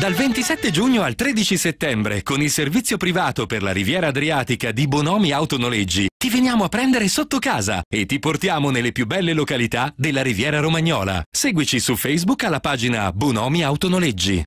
Dal 27 giugno al 13 settembre, con il servizio privato per la Riviera Adriatica di Bonomi Autonoleggi, ti veniamo a prendere sotto casa e ti portiamo nelle più belle località della Riviera Romagnola. Seguici su Facebook alla pagina Bonomi Autonoleggi.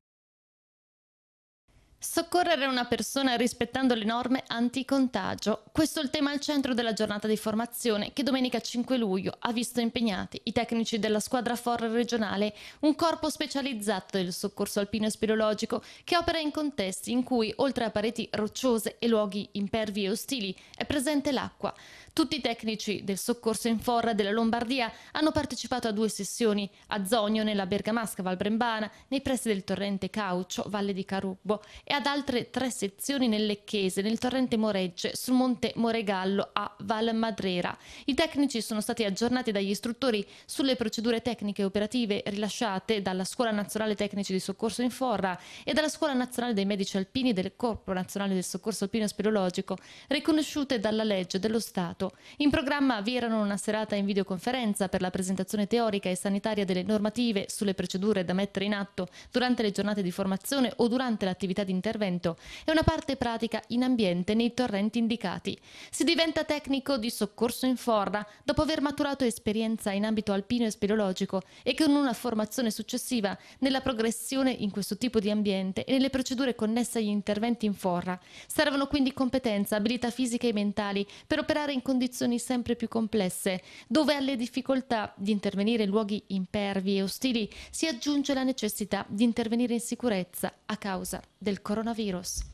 Soccorrere una persona rispettando le norme anticontagio. Questo è il tema al centro della giornata di formazione che domenica 5 luglio ha visto impegnati i tecnici della squadra Forre regionale, un corpo specializzato del soccorso alpino e speleologico che opera in contesti in cui, oltre a pareti rocciose e luoghi impervi e ostili, è presente l'acqua. Tutti i tecnici del soccorso in Forra della Lombardia hanno partecipato a due sessioni, a Zogno nella Bergamasca Val Brembana, nei pressi del torrente Caucio, Valle di Carubbo, e ad altre tre sezioni nel Lecchese, nel torrente Moregge, sul monte Moregallo a Val Madrera. I tecnici sono stati aggiornati dagli istruttori sulle procedure tecniche e operative rilasciate dalla Scuola Nazionale Tecnici di Soccorso in Forra e dalla Scuola Nazionale dei Medici Alpini del Corpo Nazionale del Soccorso Alpino Speleologico, riconosciute dalla legge dello Stato. In programma vi erano una serata in videoconferenza per la presentazione teorica e sanitaria delle normative sulle procedure da mettere in atto durante le giornate di formazione o durante l'attività di intervento e una parte pratica in ambiente nei torrenti indicati. Si diventa tecnico di soccorso in forra dopo aver maturato esperienza in ambito alpino e speleologico e con una formazione successiva nella progressione in questo tipo di ambiente e nelle procedure connesse agli interventi in forra. Servono quindi competenza, abilità fisiche e mentali per operare in condizioni sempre più complesse, dove alle difficoltà di intervenire in luoghi impervi e ostili si aggiunge la necessità di intervenire in sicurezza a causa del coronavirus. coronavírus.